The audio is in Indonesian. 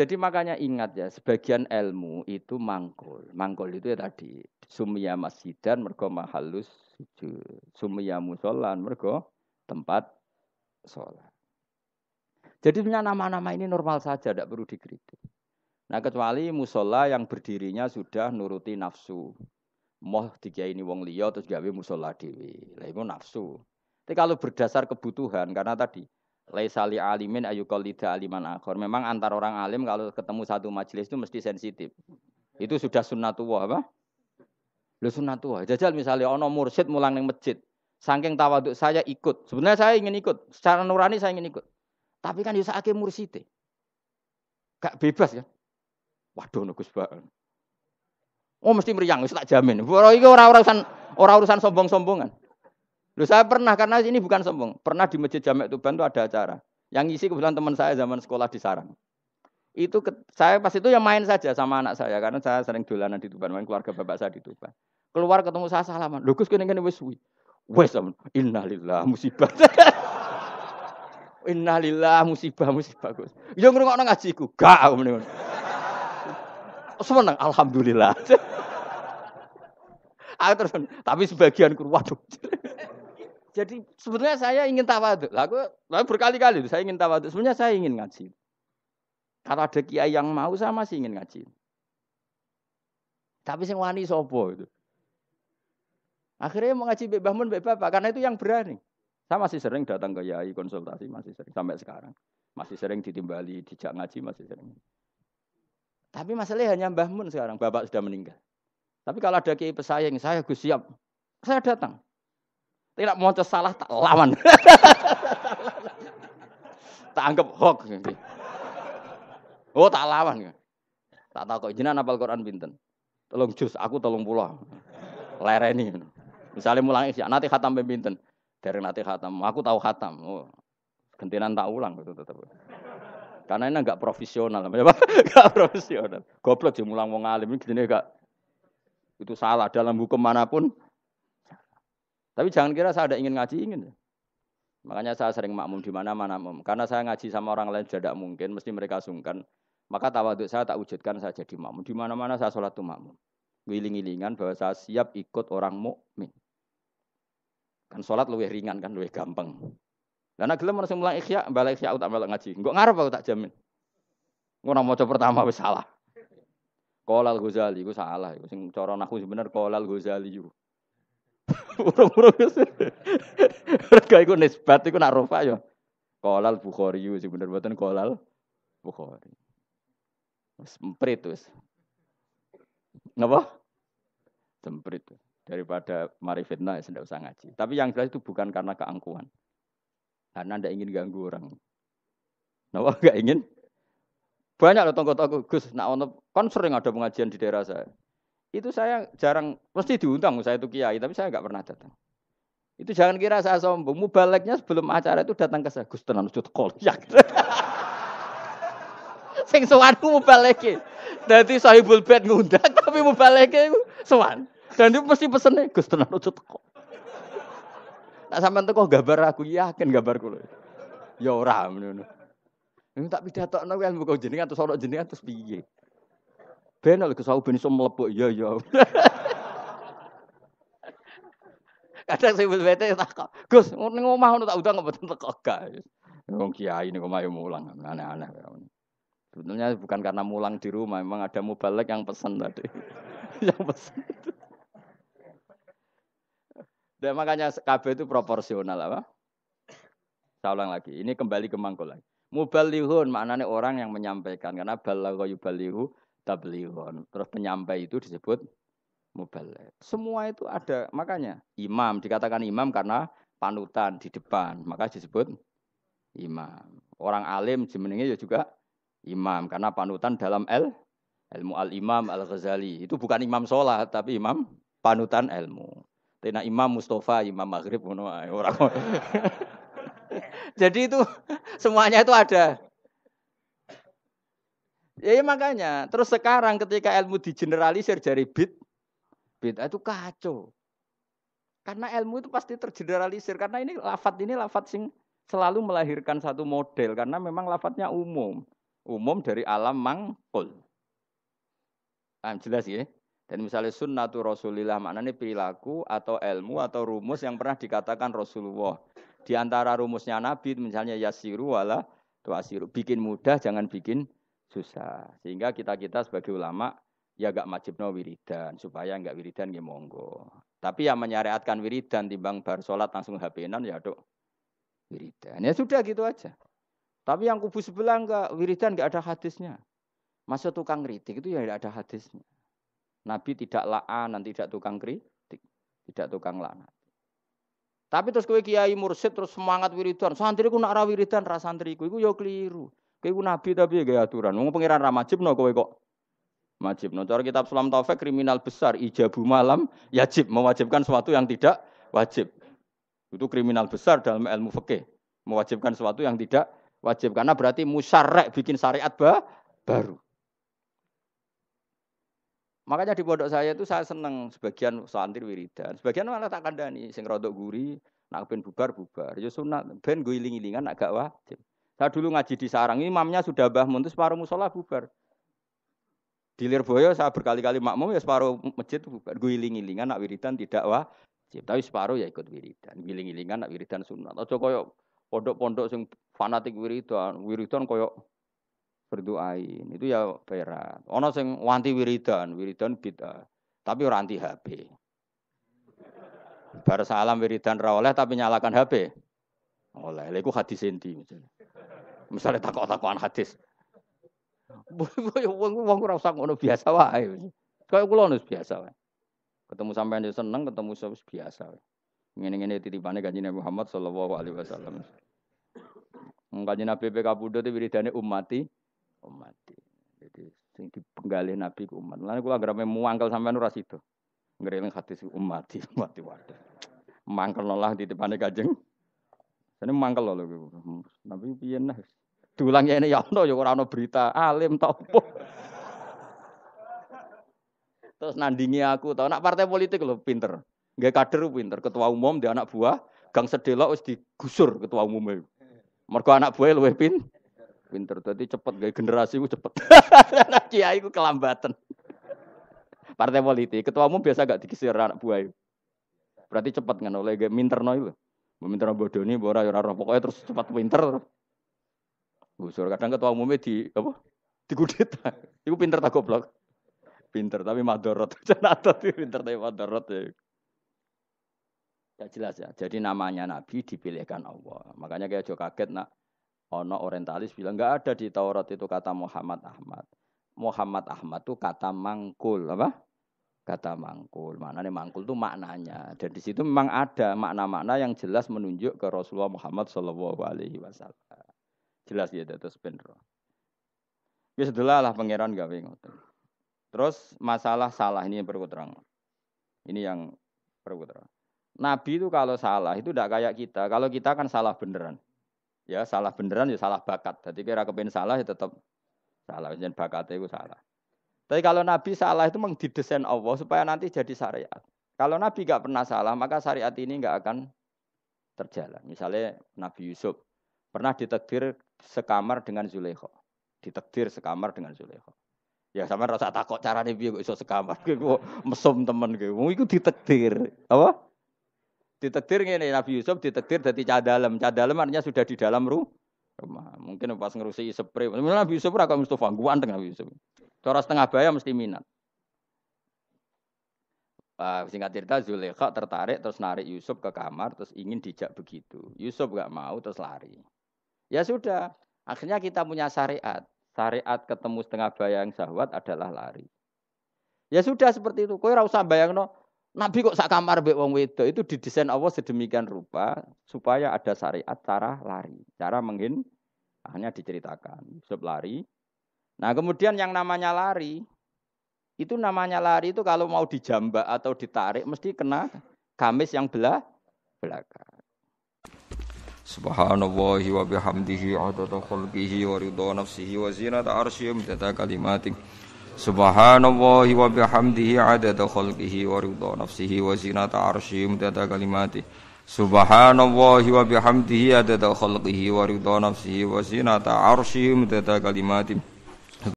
Jadi makanya ingat ya, sebagian ilmu itu mangkul. Mangkul itu ya tadi sumia masjidan mergo mahalus sujud. Sumia musolan mergo tempat sholat. Jadi punya nama-nama ini normal saja, tidak perlu dikritik. Nah kecuali musola yang berdirinya sudah nuruti nafsu. Moh tiga ini wong liya terus gawe musola dewi. Lah itu nafsu. Tapi kalau berdasar kebutuhan, karena tadi Laisali alimin tidak aliman akhor. Memang antar orang alim kalau ketemu satu majelis itu mesti sensitif. Itu sudah sunnatullah apa? Lu sunnatullah. Jajal misalnya ono mursid mulang yang masjid. Sangking tawaduk saya ikut. Sebenarnya saya ingin ikut. Secara nurani saya ingin ikut. Tapi kan yusa Akim Mursid. Gak bebas ya. Waduh nukus banget. Oh mesti meriang, tak jamin. Orang-orang orang urusan orang urusan sombong-sombongan. Loh saya pernah karena ini bukan sombong. Pernah di Masjid Jamek Tuban itu ada acara. Yang ngisi kebetulan teman saya zaman sekolah di Sarang. Itu ke, saya pas itu yang main saja sama anak saya karena saya sering dolanan di Tuban, main keluarga bapak saya di Tuban. Keluar ketemu saya salaman. Lho Gus kene kene wis suwi. Wes innalillah musibah. innalillah musibah musibah Gus. Yo ngrungokno ngajiku, gak aku meneh. Seneng alhamdulillah. aku terus tapi sebagian kur waduh. Jadi sebetulnya saya ingin tawaduk. Lalu, lalu berkali-kali saya ingin tawaduk. Sebenarnya saya ingin ngaji. Kalau ada kiai yang mau saya masih ingin ngaji. Tapi sing wani sobo itu. Akhirnya mau ngaji Mbah Mun Mbak Bapak karena itu yang berani. Saya masih sering datang ke Yai konsultasi masih sering sampai sekarang. Masih sering ditimbali, dijak ngaji masih sering. Tapi masalahnya hanya Mbah Mun sekarang, Bapak sudah meninggal. Tapi kalau ada kiai pesaing, saya Gus siap. Saya datang. Tidak mau salah tak lawan. tak anggap hoax. Gitu. Oh tak lawan. Gitu. Tak tahu kok jenengan apal Quran binten. Tolong jus, aku tolong pulau Lereni. Gitu. Misalnya mulang isya, nanti khatam binten Dari nanti khatam, aku tahu khatam. Oh. Gentinan tak ulang itu tetap. Karena ini enggak profesional. Enggak profesional. Goblok sih mulang wong alim ini enggak itu salah dalam hukum manapun tapi jangan kira saya ada ingin ngaji ingin. Makanya saya sering makmum di mana-mana makmum. Karena saya ngaji sama orang lain tidak mungkin, mesti mereka sungkan. Maka tawaduk saya tak wujudkan saya jadi makmum. Di mana-mana saya sholat tuh makmum. wiling ilingan bahwa saya siap ikut orang mukmin. Kan sholat lebih ringan kan lebih gampang. Karena gelem harus mulang ikhya, balik ikhya aku tak balik ngaji. Enggak ngarep aku tak jamin. mau coba pertama aku salah. Kolal Ghazali aku salah, Aku sing cara aku bener Kolal Ghazali Urung-urung wis. Ya mereka ikut nisbat iku nak rofa ya. Kolal Bukhari ya, si bener mboten kolal Bukhari. Wis emprit wis. Napa? Semprit. Daripada mari fitnah ya tidak usah ngaji. Tapi yang jelas itu bukan karena keangkuhan. Karena ndak ingin ganggu orang. Napa enggak ingin? Banyak loh tongkot aku, Gus, nak ono kan sering ada pengajian di daerah saya. Itu saya jarang, mesti diundang saya itu kiai, tapi saya nggak pernah datang. Itu jangan kira saya sombong. mubaliknya sebelum acara itu datang ke saya. Gus tenan sujud kolyak. Sing sowan ku mubaleke. Dadi sahibul bed ngundang tapi mubaleke ku sowan. Dan itu mesti pesennya Gus tenan sujud kol. Tak sampean teko gambar aku iya, yakin gambar kula. Ya ora ngono. Ini tak pidatono ilmu kau jenengan terus ana jenengan terus piye? Ben lek sawu ben iso mlebok ya ya. Kadang sing bete takok, Gus, ning omah ono tak nggak mboten teko guys. Wong kiai ning omah yo mulang aneh-aneh. Sebetulnya bukan karena mulang di rumah, memang ada mubalek yang pesan tadi. yang pesan. Dan makanya KB itu proporsional apa? Saya ulang lagi. Ini kembali ke mangkul lagi. Mubalihun maknanya orang yang menyampaikan karena balagha yubalihu tablighon. Terus penyampai itu disebut mubalek. Semua itu ada makanya imam dikatakan imam karena panutan di depan, maka disebut imam. Orang alim jenenge ya juga imam karena panutan dalam el ilmu al imam al ghazali itu bukan imam sholat tapi imam panutan ilmu. Tena imam Mustafa, imam Maghrib, orang. Jadi itu semuanya itu ada Ya, ya, makanya. Terus sekarang ketika ilmu digeneralisir dari bid, bid itu kacau. Karena ilmu itu pasti tergeneralisir. Karena ini lafat ini lafat sing selalu melahirkan satu model. Karena memang lafatnya umum. Umum dari alam mangkul. Paham jelas ya? Dan misalnya sunnatu rasulillah maknanya perilaku atau ilmu atau rumus yang pernah dikatakan Rasulullah. Di antara rumusnya Nabi misalnya yasiru wala tuasiru. Bikin mudah jangan bikin susah. Sehingga kita-kita sebagai ulama ya gak majibno wiridan supaya nggak wiridan gak monggo. Tapi yang menyariatkan wiridan timbang bar sholat langsung habenan ya dok wiridan. Ya sudah gitu aja. Tapi yang kubu sebelah enggak wiridan enggak ada hadisnya. Masa tukang kritik itu ya enggak ada hadisnya. Nabi tidak la'an, tidak tukang kritik, tidak tukang laan Tapi terus kowe kiai mursid terus semangat wiridan, santriku nak ra wiridan ra santriku iku ya keliru. Kayu nabi tapi gaya ya aturan. Mau pangeran cip no, kowe kok No. Nah, cara kitab Sulam Taufik kriminal besar ijabu malam yajib mewajibkan sesuatu yang tidak wajib. Itu kriminal besar dalam ilmu fikih. Mewajibkan sesuatu yang tidak wajib karena berarti musyarek bikin syariat ba baru. Makanya di pondok saya itu saya seneng sebagian santri wiridan, sebagian malah tak kandani sing rodok guri, nak ben bubar bubar. Ya sunat ben gue iling-ilingan agak wajib. Saya dulu ngaji di sarang, imamnya sudah bah muntus separuh musola bubar. Di Lirboyo saya berkali-kali makmum ya separuh masjid bubar. guling ilingan nak wiridan tidak wah tapi separuh ya ikut wiridan. guling ilingan nak wiridan sunat. atau koyo pondok-pondok sing fanatik wiridan, wiridan koyo berdoain. Itu ya berat. Ono sing wanti wiridan, wiridan bida Tapi orang anti HP. Bar salam wiridan rawleh tapi nyalakan HP. Oleh. Lha hadis inti misalnya. Misalnya takok-takokan hadis. Wong wong ora usah ngono biasa wae. Kayak kula nus biasa wae. Ketemu sampean yo seneng, ketemu sapa biasa wae. Ngene-ngene titipane kanjeng Nabi Muhammad sallallahu alaihi wasallam. Wong kanjeng Nabi PK Budo itu wiridane umati, umati. Jadi sing dipenggalih Nabi ku umat. Lan kula anggere muangkel sampean ora itu, Ngereling hadis umati, umati wadah. Mangkel lah titipane kanjeng. Ini mangkel lho. Nabi piye nah. Dulang ya ini ya allah ya ora berita alim tau Terus nandingi aku tau nak partai politik lho pinter. gak kader pinter, ketua umum dia anak buah, gang sedelok wis digusur ketua umum. Mergo anak buah luwih pin pinter. tadi cepet gak generasi ku cepet. anak Kiai ku kelambatan. Partai politik, ketua umum biasa gak dikisir anak buah. Ya. Berarti cepet kan oleh minterno itu. Minterno bodoni ora ya ora pokoknya terus cepat pinter. Gusur. Kadang ketua umumnya di apa? Digudita. Iku pinter tak goblok. Pinter tapi madorot. Jangan pinter tapi madorot ya. Ya jelas ya. Jadi namanya Nabi dipilihkan Allah. Makanya kayak jo kaget nak ono orientalis bilang nggak ada di Taurat itu kata Muhammad Ahmad. Muhammad Ahmad tuh kata mangkul apa? Kata mangkul. Mana nih mangkul tuh maknanya. Dan di situ memang ada makna-makna yang jelas menunjuk ke Rasulullah Muhammad Shallallahu Alaihi Wasallam. Jelas ya terus benro. Ya sedelah lah pangeran gawe ngoten. Terus masalah salah ini yang perlu terang. Ini yang perlu terang. Nabi itu kalau salah itu tidak kayak kita. Kalau kita kan salah beneran. Ya salah beneran ya salah bakat. Jadi kira kepen salah ya tetap salah. Jadi bakatnya itu salah. Tapi kalau Nabi salah itu memang didesain Allah supaya nanti jadi syariat. Kalau Nabi gak pernah salah, maka syariat ini gak akan terjalan. Misalnya Nabi Yusuf pernah ditakdir sekamar dengan Zulekho. Ditekdir sekamar dengan Zulekho. Ya sama rasa takut caranya piye kok iso sekamar. Gue mesum temen gue. Wong iku ditekdir. Apa? Ditekdir ngene Nabi Yusuf ditekdir dari cadalem. Cadalem artinya sudah di dalam ruh. rumah. Mungkin pas ngerusi mungkin Nabi Yusuf ora Mustafa. gua anteng Nabi Yusuf. Cara setengah bayar mesti minat. Uh, singkat cerita Zulekha tertarik terus narik Yusuf ke kamar terus ingin dijak begitu. Yusuf gak mau terus lari. Ya sudah, akhirnya kita punya syariat. Syariat ketemu setengah bayang sahwat adalah lari. Ya sudah seperti itu. Kau rasa usah bayangno Nabi kok sak kamar be wong wedo itu didesain Allah sedemikian rupa supaya ada syariat cara lari, cara menghin hanya diceritakan. Yusuf lari. Nah, kemudian yang namanya lari itu namanya lari itu kalau mau dijambak atau ditarik mesti kena gamis yang belah belakang. Subhanallah wa bihamdihi adada khalqihi wa ridha nafsihi wa zinata arsyihi imtata kalimatih Subhanallah wa bihamdihi adada khalqihi wa ridha nafsihi wa zinata arsyihi imtata kalimatih Subhanallah wa bihamdihi adada khalqihi wa ridha nafsihi wa zinata arsyihi imtata kalimatih